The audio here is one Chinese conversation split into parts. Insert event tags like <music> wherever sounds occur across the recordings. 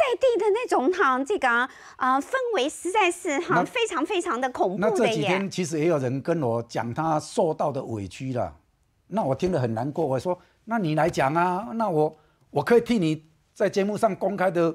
在地的那种哈，这个啊氛围实在是哈非常非常的恐怖的那这几天其实也有人跟我讲他受到的委屈了，那我听了很难过。我说那你来讲啊，那我我可以替你在节目上公开的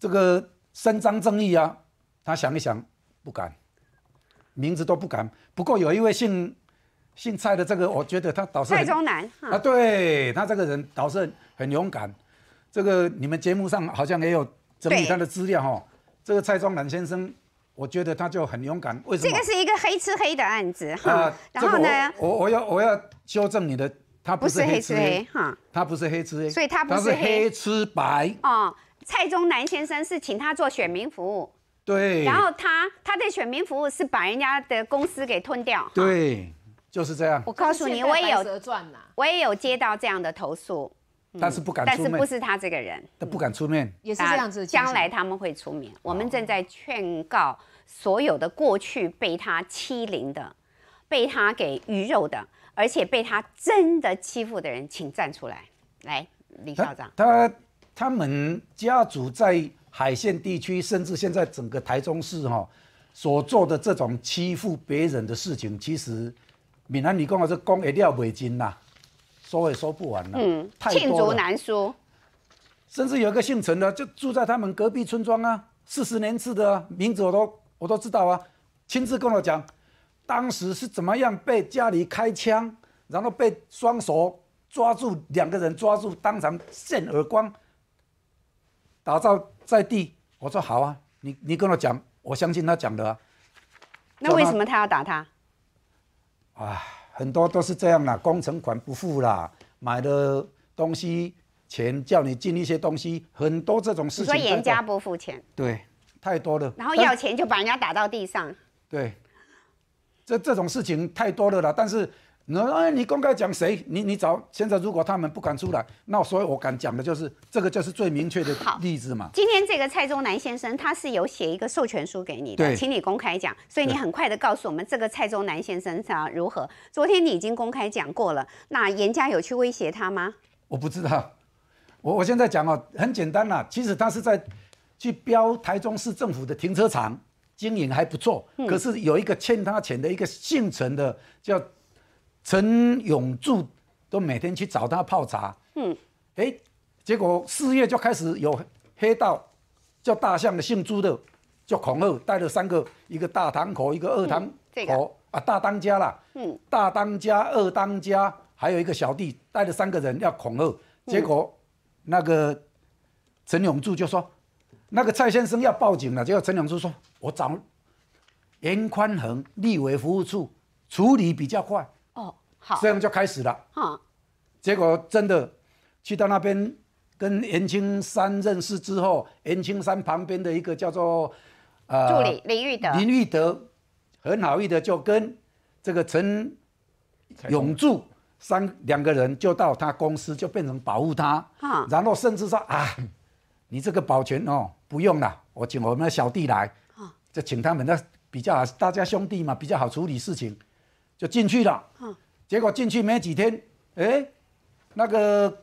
这个伸张正义啊。他想一想不敢，名字都不敢。不过有一位姓姓蔡的这个，我觉得他倒是蔡中南啊，对他这个人倒是很勇敢。这个你们节目上好像也有整理他的资料哈。这个蔡宗南先生，我觉得他就很勇敢，为什么？这个是一个黑吃黑的案子哈。然后呢？我我要我要纠正你的，他不是黑吃黑哈。他不是黑吃黑，所以他不是。是黑吃白。哦，蔡宗南先生是请他做选民服务。对。然后他他的选民服务是把人家的公司给吞掉。对，就是这样。我告诉你，我也有，我也有接到这样的投诉。但是不敢，但是不是他这个人，他不敢出面，也是这样子。将来他们会出面，我们正在劝告所有的过去被他欺凌的、被他给鱼肉的，而且被他真的欺负的人，请站出来。来，李校长，他他们家族在海线地区，甚至现在整个台中市哈所做的这种欺负别人的事情，其实闽南理工还是“工业料袂精”呐。说也说不完了，嗯，罄竹难书。甚至有一个姓陈的，就住在他们隔壁村庄啊，四十年制的，名字我都我都知道啊，亲自跟我讲，当时是怎么样被家里开枪，然后被双手抓住两个人抓住，当场现耳光，打造在地。我说好啊，你你跟我讲，我相信他讲的。那为什么他要打他？啊。很多都是这样啦，工程款不付啦，买的东西钱叫你进一些东西，很多这种事情。你说严家不付钱？对，太多了。然后要钱就把人家打到地上。对，这这种事情太多了啦，但是。那哎，你公开讲谁？你你找现在，如果他们不敢出来，那所以我敢讲的就是这个，就是最明确的例子嘛。今天这个蔡中南先生，他是有写一个授权书给你的，请你公开讲。所以你很快的告诉我们，这个蔡中南先生要如何？昨天你已经公开讲过了。那严家有去威胁他吗？我不知道。我我现在讲哦，很简单啦。其实他是在去标台中市政府的停车场经营还不错，可是有一个欠他钱的一个姓陈的叫。陈永柱都每天去找他泡茶。嗯，哎，结果四月就开始有黑道叫大象的姓朱的，就恐吓，带了三个，一个大堂口，一个二堂口啊，大当家啦，嗯，大当家、二当家，还有一个小弟，带了三个人要恐吓。结果那个陈永柱就说：“那个蔡先生要报警了。”结果陈永柱说：“我找严宽恒立委服务处处理比较快。”这样就开始了。嗯，结果真的去到那边跟严青山认识之后，严青山旁边的一个叫做呃助理林玉德，林玉德很好玉德就跟这个陈永柱三两个人就到他公司，就变成保护他。啊，然后甚至说啊，你这个保全哦不用了，我请我们的小弟来。就请他们，那比较大家兄弟嘛，比较好处理事情，就进去了。结果进去没几天，哎，那个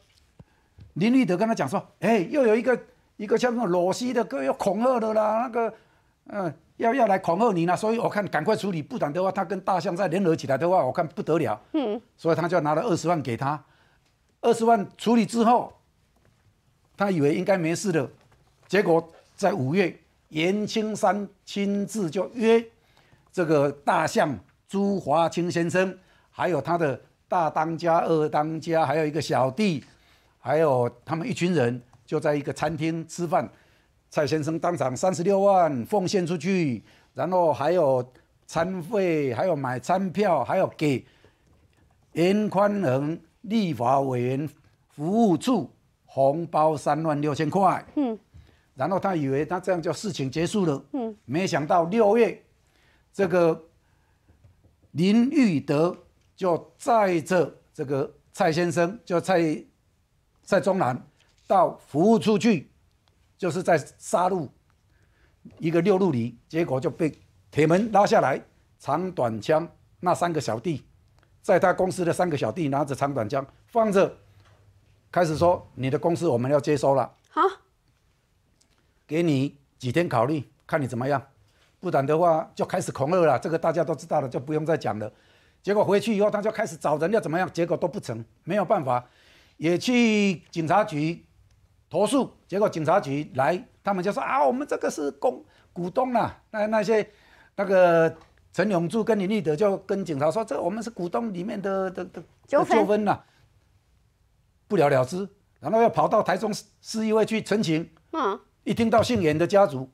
林立德跟他讲说：“哎，又有一个一个像那种裸戏的，要恐吓的啦，那个，嗯，要要来恐吓你了。”所以我看赶快处理，不然的话，他跟大象再联合起来的话，我看不得了。嗯，所以他就拿了二十万给他，二十万处理之后，他以为应该没事了。结果在五月，严青山亲自就约这个大象朱华清先生。还有他的大当家、二当家，还有一个小弟，还有他们一群人就在一个餐厅吃饭。蔡先生当场三十六万奉献出去，然后还有餐费，还有买餐票，还有给严宽仁立法委员服务处红包三万六千块。嗯。然后他以为他这样就事情结束了。嗯。没想到六月，这个林玉德。就载着这个蔡先生，就蔡蔡中南，到服务出去，就是在沙路一个六路里，结果就被铁门拉下来，长短枪那三个小弟，在他公司的三个小弟拿着长短枪放着，开始说：“你的公司我们要接收了，好，给你几天考虑，看你怎么样，不然的话就开始恐吓了。”这个大家都知道了，就不用再讲了。结果回去以后，他就开始找人要怎么样，结果都不成，没有办法，也去警察局投诉，结果警察局来，他们就说啊，我们这个是公股东啊，那那些那个陈永柱跟林立德就跟警察说，这我们是股东里面的的的纠纷啊，不了了之，然后又跑到台中市议会去陈情，嗯，一听到姓严的家族，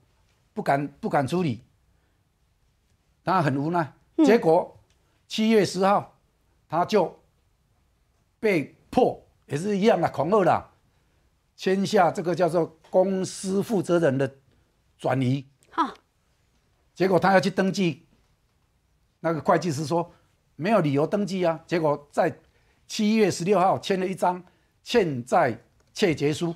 不敢不敢处理，他很无奈，结果。七月十号，他就被迫也是一样的恐吓了，签下这个叫做公司负责人的转移。哈，结果他要去登记，那个会计师说没有理由登记啊。结果在七月十六号签了一张欠债窃结书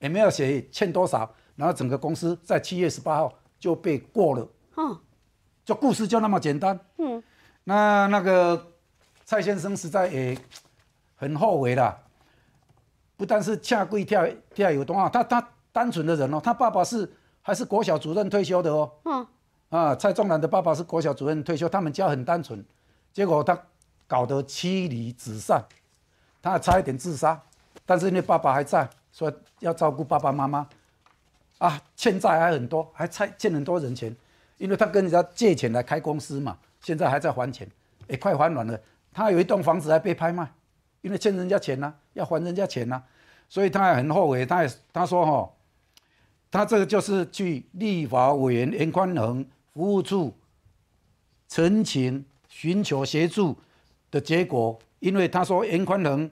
也没有写欠多少，然后整个公司在七月十八号就被过了。好，这故事就那么简单。嗯。那那个蔡先生实在也很后悔啦，不但是下跪跳跳油灯啊，他他单纯的人哦，他爸爸是还是国小主任退休的哦。嗯。啊，蔡宗南的爸爸是国小主任退休，他们家很单纯，结果他搞得妻离子散，他还差一点自杀，但是因为爸爸还在，所以要照顾爸爸妈妈啊，欠债还很多，还欠欠很多人钱，因为他跟人家借钱来开公司嘛。现在还在还钱，也快还完了。他有一栋房子还被拍卖，因为欠人家钱呢，要还人家钱呢，所以他很后悔。他也他说哈，他这个就是去立法委员严宽仁服务处，申请寻求协助的结果，因为他说严宽仁，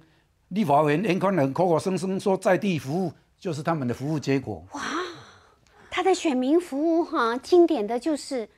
立法委员严宽仁口口声声说在地服务就是他们的服务结果。哇，他的选民服务哈，经典的就是。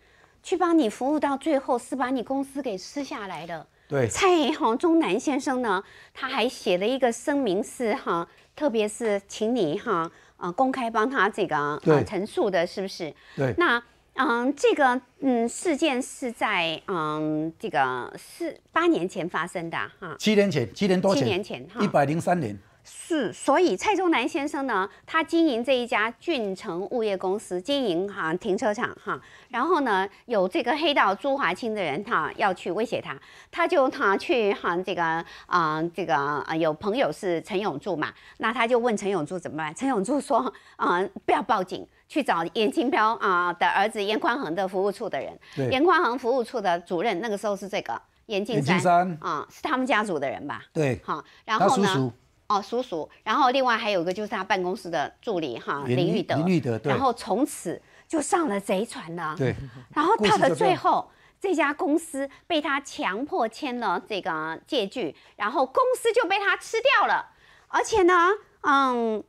去帮你服务到最后，是把你公司给吃下来的。对，蔡宏忠南先生呢，他还写了一个声明，是哈，特别是请你哈啊公开帮他这个啊陈述的，是不是？对。那嗯，这个嗯事件是在嗯这个四八年前发生的哈。七年前，七年多前。七年前，一百零三年。是，所以蔡宗南先生呢，他经营这一家俊城物业公司，经营哈停车场哈，然后呢，有这个黑道朱华清的人哈要去威胁他，他就他去哈这个啊这个啊有朋友是陈永柱嘛，那他就问陈永柱怎么办？陈永柱说啊，不要报警，去找严金彪啊的儿子严宽恒的服务处的人，严宽恒服务处的主任，那个时候是这个严金山啊，是他们家族的人吧？对好，然后呢？哦，叔叔，然后另外还有一个就是他办公室的助理哈林玉德，林玉德，然后从此就上了贼船了。对，然后到了最后，这家公司被他强迫签了这个借据，然后公司就被他吃掉了。而且呢，嗯，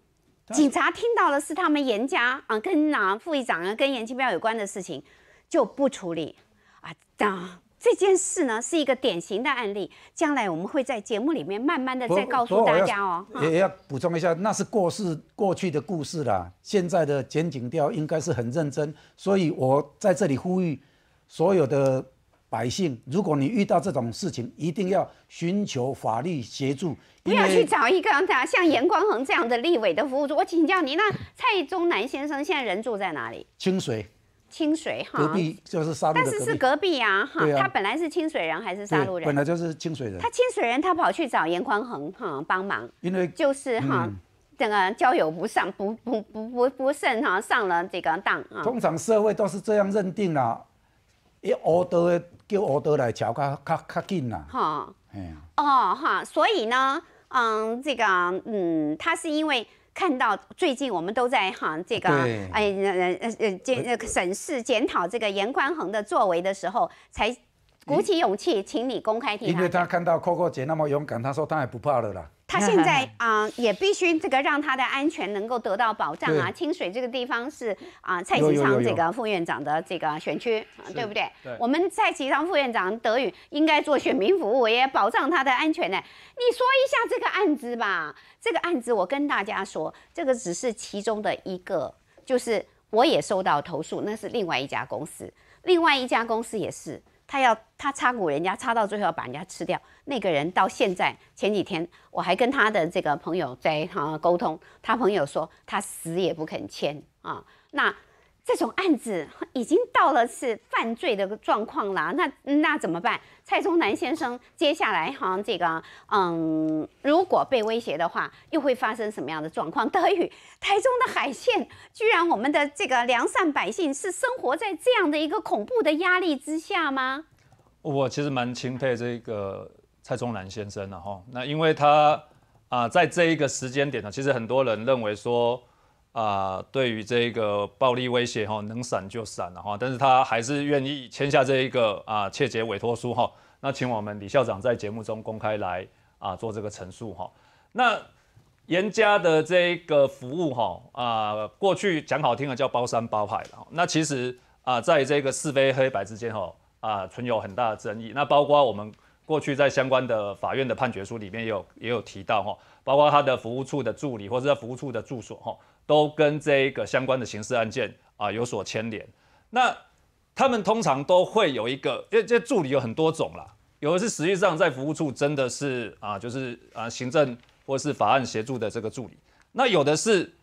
警察听到了是他们严家啊，跟啊副议长啊，跟严金彪有关的事情，就不处理啊，当、这件事呢是一个典型的案例，将来我们会在节目里面慢慢的再告诉大家哦。也要补充一下，那是过事过去的故事啦，现在的剪警调应该是很认真，所以我在这里呼吁所有的百姓，如果你遇到这种事情，一定要寻求法律协助，不要去找一个 <laughs> 像严光恒这样的立委的服务组。我请教你，那蔡中南先生现在人住在哪里？清水。清水哈，隔壁就是杀但是是隔壁啊，哈，他本来是清水人还是杀路人？本来就是清水人。他清水人，他跑去找严宽恒哈帮忙，因为就是哈，这个交友不上不不不不不慎哈，上了这个当啊。通常社会都是这样认定了，一乌刀的叫乌刀来瞧，较较较紧啦。哈，哎呀，哦哈，所以呢，嗯，这个嗯，他是因为。看到最近我们都在哈这个哎呃呃呃检审视检讨这个严宽恒的作为的时候，才。鼓起勇气，请你公开听。因为他看到 Coco 姐那么勇敢，他说他也不怕了啦。<laughs> 他现在啊，也必须这个让他的安全能够得到保障啊。清水这个地方是啊，蔡其昌这个副院长的这个选区，对不对？我们蔡其昌副院长德语应该做选民服务，也保障他的安全呢。你说一下这个案子吧。这个案子我跟大家说，这个只是其中的一个，就是我也收到投诉，那是另外一家公司，另外一家公司也是。他要他插股，人家插到最后要把人家吃掉。那个人到现在前几天，我还跟他的这个朋友在啊沟通，他朋友说他死也不肯签啊。那。这种案子已经到了是犯罪的状况了，那那怎么办？蔡中南先生接下来哈，这个嗯，如果被威胁的话，又会发生什么样的状况？德宇，台中的海线，居然我们的这个良善百姓是生活在这样的一个恐怖的压力之下吗？我其实蛮钦佩这个蔡中南先生的哈，那因为他啊，在这一个时间点呢，其实很多人认为说。啊，对于这个暴力威胁哈，能闪就闪了哈，但是他还是愿意签下这一个啊窃解委托书哈。那请我们李校长在节目中公开来啊做这个陈述哈。那严家的这个服务哈啊，过去讲好听的叫包山包海了，那其实啊，在这个是非黑白之间哈啊，存有很大的争议。那包括我们过去在相关的法院的判决书里面也有也有提到哈，包括他的服务处的助理或者在服务处的住所哈。都跟这个相关的刑事案件啊有所牵连，那他们通常都会有一个，因为这助理有很多种啦，有的是实际上在服务处真的是啊，就是啊行政或是法案协助的这个助理，那有的是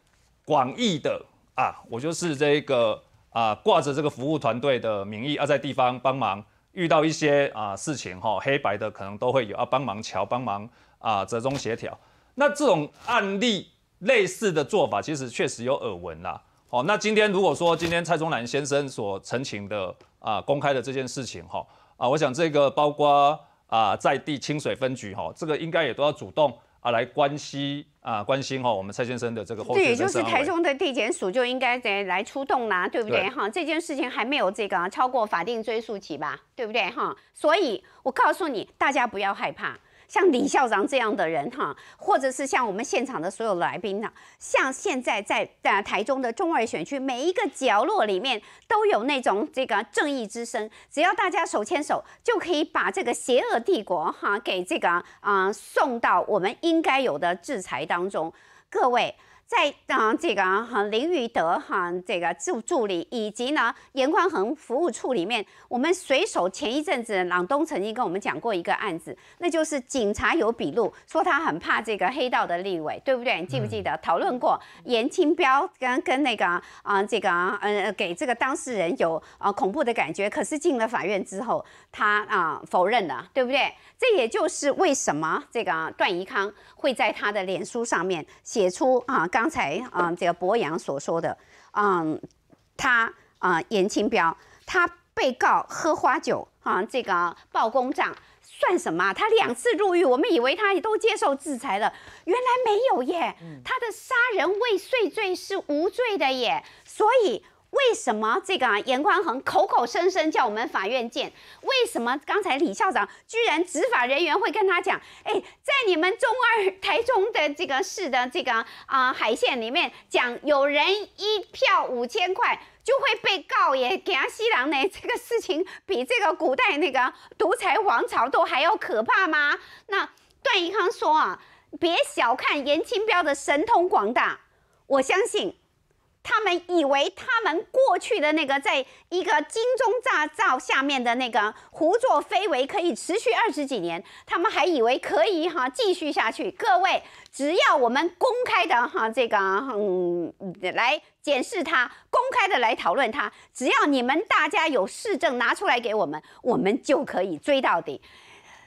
广义的啊，我就是这个啊挂着这个服务团队的名义啊在地方帮忙，遇到一些啊事情哈，黑白的可能都会有要帮忙瞧帮忙啊折中协调，那这种案例。类似的做法其实确实有耳闻啦。好，那今天如果说今天蔡宗兰先生所澄清的啊公开的这件事情哈啊，我想这个包括啊在地清水分局哈，这个应该也都要主动啊来关心啊关心哈我们蔡先生的这个后续这也就是台中的地检署就应该得来出动啦，对不对哈？这件事情还没有这个超过法定追诉期吧，对不对哈？所以我告诉你，大家不要害怕。像李校长这样的人哈，或者是像我们现场的所有来宾呢，像现在在呃台中的中二选区，每一个角落里面都有那种这个正义之声，只要大家手牵手，就可以把这个邪恶帝国哈给这个啊送到我们应该有的制裁当中，各位。在啊，这个啊，林玉德哈，这个助助理以及呢，严宽恒服务处里面，我们随手前一阵子，朗东曾经跟我们讲过一个案子，那就是警察有笔录说他很怕这个黑道的立委，对不对？你记不记得讨论过严清标跟跟那个啊，这个啊，嗯，给这个当事人有啊恐怖的感觉，可是进了法院之后，他啊否认了，对不对？这也就是为什么这个段宜康会在他的脸书上面写出啊。刚才啊，这个博洋所说的，嗯，他啊，严清彪，他被告喝花酒啊，这个报公账算什么？他两次入狱，我们以为他都接受制裁了，原来没有耶，他的杀人未遂罪是无罪的耶，所以。为什么这个严宽恒口口声声叫我们法院见？为什么刚才李校长居然执法人员会跟他讲？哎，在你们中二台中的这个市的这个啊海线里面讲，有人一票五千块就会被告耶给他西郎呢？这个事情比这个古代那个独裁王朝都还要可怕吗？那段宜康说啊，别小看严清标的神通广大，我相信。他们以为他们过去的那个，在一个金钟罩罩下面的那个胡作非为可以持续二十几年，他们还以为可以哈继续下去。各位，只要我们公开的哈这个嗯来检视它，公开的来讨论它，只要你们大家有市政拿出来给我们，我们就可以追到底。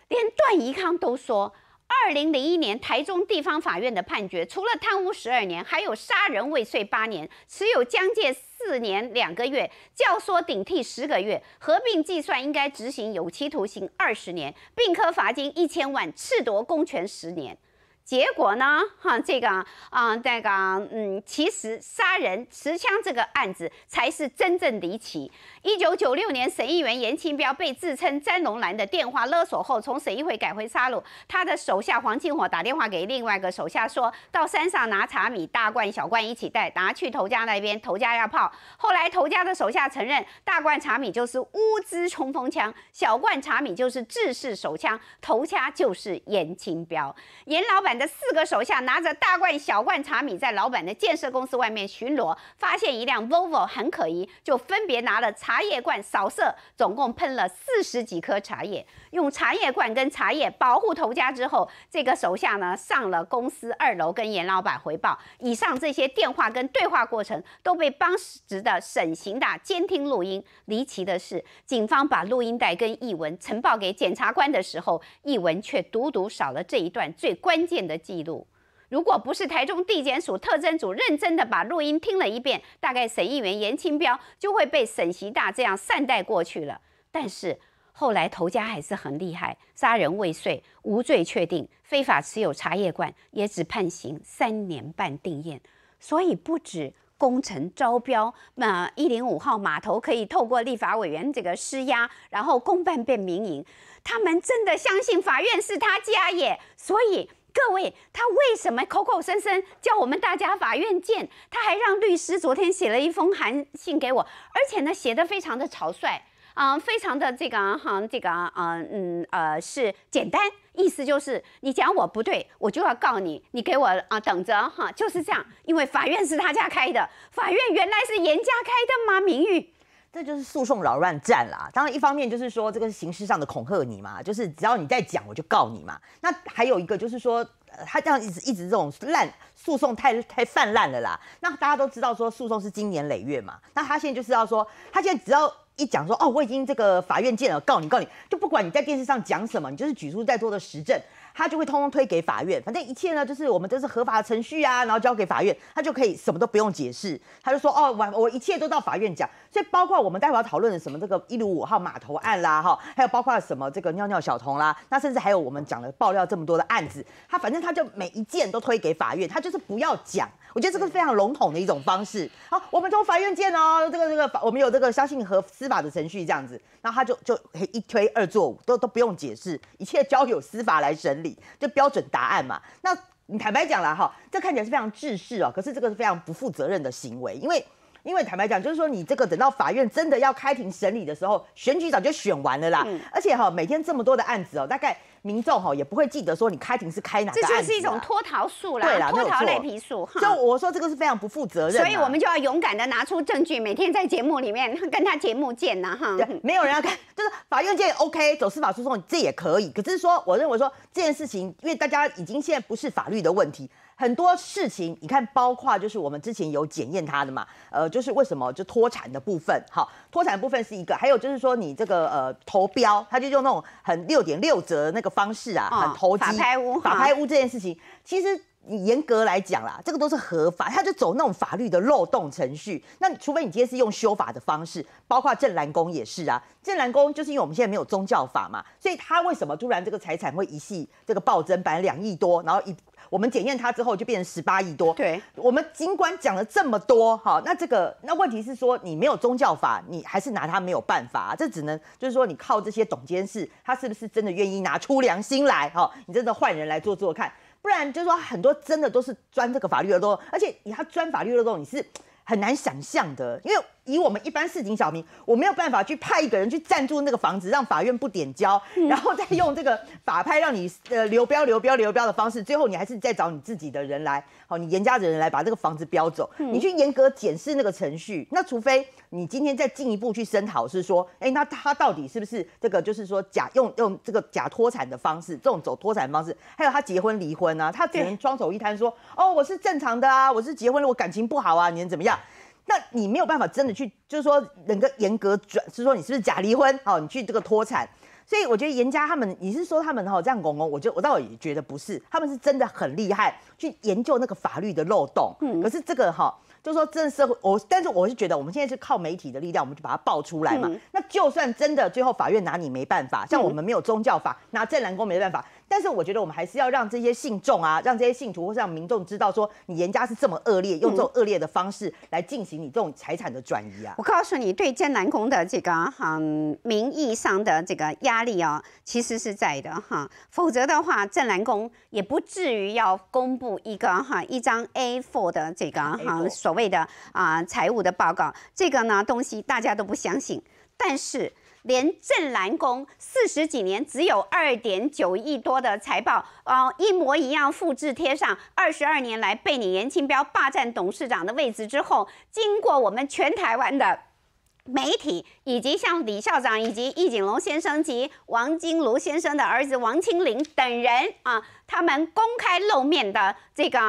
连段宜康都说。二零零一年，台中地方法院的判决，除了贪污十二年，还有杀人未遂八年，持有枪械四年两个月，教唆顶替十个月，合并计算应该执行有期徒刑二十年，并科罚金一千万，褫夺公权十年。结果呢？哈，这个啊，在个，嗯，其实杀人持枪这个案子才是真正离奇。一九九六年，审议员严清标被自称詹龙兰的电话勒索后，从审议会改回杀戮。他的手下黄庆火打电话给另外一个手下，说到山上拿茶米，大罐小罐一起带，拿去头家那边。头家要泡。后来头家的手下承认，大罐茶米就是乌兹冲锋枪，小罐茶米就是制式手枪，头家就是严清标，严老板。的四个手下拿着大罐小罐茶米，在老板的建设公司外面巡逻，发现一辆 Volvo 很可疑，就分别拿了茶叶罐扫射，总共喷了四十几颗茶叶。用茶叶罐跟茶叶保护头家之后，这个手下呢上了公司二楼跟严老板回报。以上这些电话跟对话过程都被帮时的省行大监听录音。离奇的是，警方把录音带跟译文呈报给检察官的时候，译文却独独少了这一段最关键。的记录，如果不是台中地检署特征组认真的把录音听了一遍，大概审议员严清标就会被沈习大这样善待过去了。但是后来头家还是很厉害，杀人未遂无罪确定，非法持有茶叶罐也只判刑三年半定验。所以不止工程招标，那一零五号码头可以透过立法委员这个施压，然后公办变民营，他们真的相信法院是他家耶，所以。各位，他为什么口口声声叫我们大家法院见？他还让律师昨天写了一封函信给我，而且呢写的非常的草率啊，非常的这个哈，这个啊嗯呃是简单，意思就是你讲我不对，我就要告你，你给我啊等着哈，就是这样，因为法院是他家开的，法院原来是严家开的吗？名誉。这就是诉讼扰乱战啦。当然，一方面就是说这个是刑事上的恐吓你嘛，就是只要你再讲，我就告你嘛。那还有一个就是说，他这样一直一直这种烂诉讼太太泛滥了啦。那大家都知道说诉讼是经年累月嘛。那他现在就是要说，他现在只要一讲说哦，我已经这个法院见了，告你告你，就不管你在电视上讲什么，你就是举出在座的实证。他就会通通推给法院，反正一切呢，就是我们这是合法的程序啊，然后交给法院，他就可以什么都不用解释，他就说哦，我我一切都到法院讲。所以包括我们待会要讨论的什么这个一六五号码头案啦，哈，还有包括什么这个尿尿小童啦，那甚至还有我们讲的爆料这么多的案子，他反正他就每一件都推给法院，他就是不要讲。我觉得这个是非常笼统的一种方式。好，我们从法院见哦，这个这个，法，我们有这个相信和司法的程序这样子，然后他就就可以一推二做五，都都不用解释，一切交由司法来审。理。就标准答案嘛？那你坦白讲了哈，这看起来是非常自私哦，可是这个是非常不负责任的行为，因为。因为坦白讲，就是说你这个等到法院真的要开庭审理的时候，选举早就选完了啦。而且哈，每天这么多的案子哦，大概民众哈也不会记得说你开庭是开哪个。这就是一种脱逃术啦，对啦，脱逃类皮术。就我说这个是非常不负责任。所以我们就要勇敢的拿出证据，每天在节目里面 <laughs> 跟他节目见呐哈。没有人要看，就是法院见 OK，走司法诉讼这也可以。可是说，我认为说这件事情，因为大家已经现在不是法律的问题。很多事情，你看，包括就是我们之前有检验它的嘛，呃，就是为什么就脱产的部分，好，脱产部分是一个，还有就是说你这个呃投标，他就用那种很六点六折那个方式啊，很投机，法拍屋，法拍屋这件事情其实。严格来讲啦，这个都是合法，他就走那种法律的漏洞程序。那除非你今天是用修法的方式，包括郑兰公也是啊。郑兰公就是因为我们现在没有宗教法嘛，所以他为什么突然这个财产会一系这个暴增？本来两亿多，然后一我们检验它之后就变成十八亿多。对，我们尽管讲了这么多哈，那这个那问题是说你没有宗教法，你还是拿他没有办法。这只能就是说你靠这些董监事，他是不是真的愿意拿出良心来？哈，你真的换人来做做看。不然就是说，很多真的都是钻这个法律漏洞，而且你要钻法律漏洞，你是很难想象的，因为。以我们一般市井小民，我没有办法去派一个人去占住那个房子，让法院不点交，然后再用这个法拍让你呃流标、流标、流标的方式，最后你还是再找你自己的人来，好，你严家的人来把这个房子标走，你去严格检视那个程序。那除非你今天再进一步去声讨，是说，哎，那他到底是不是这个？就是说假用用这个假脱产的方式，这种走脱产方式，还有他结婚离婚啊，他只能双手一摊说，哦，我是正常的啊，我是结婚了，我感情不好啊，你能怎么样？那你没有办法真的去，就是说能够严格转，是说你是不是假离婚？哦，你去这个脱产，所以我觉得严家他们，你是说他们哈这样拱拱，我就我倒也觉得不是，他们是真的很厉害，去研究那个法律的漏洞。嗯，可是这个哈。就说真的会，我，但是我是觉得我们现在是靠媒体的力量，我们就把它爆出来嘛。那就算真的最后法院拿你没办法，像我们没有宗教法拿正蓝宫没办法，但是我觉得我们还是要让这些信众啊，让这些信徒或是让民众知道说，你严家是这么恶劣，用这种恶劣的方式来进行你这种财产的转移啊。我告诉你，对建南宫的这个哈名义上的这个压力哦，其实是在的哈，否则的话正南宫也不至于要公布一个哈一张 A4 的这个哈手。所谓的啊财务的报告，这个呢东西大家都不相信，但是连正蓝宫四十几年只有二点九亿多的财报，呃，一模一样复制贴上，二十二年来被你严清标霸占董事长的位置之后，经过我们全台湾的。媒体以及像李校长、以及易景龙先生及王金炉先生的儿子王清林等人啊，他们公开露面的这个，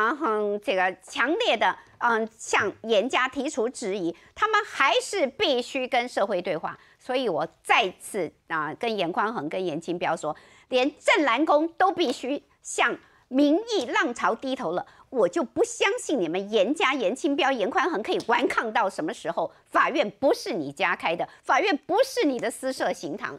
这个强烈的嗯，向严家提出质疑，他们还是必须跟社会对话。所以，我再次啊，跟严宽恒、跟严清标说，连郑兰公都必须向民意浪潮低头了。我就不相信你们严家、严清标、严宽恒可以顽抗到什么时候？法院不是你家开的，法院不是你的私设刑堂。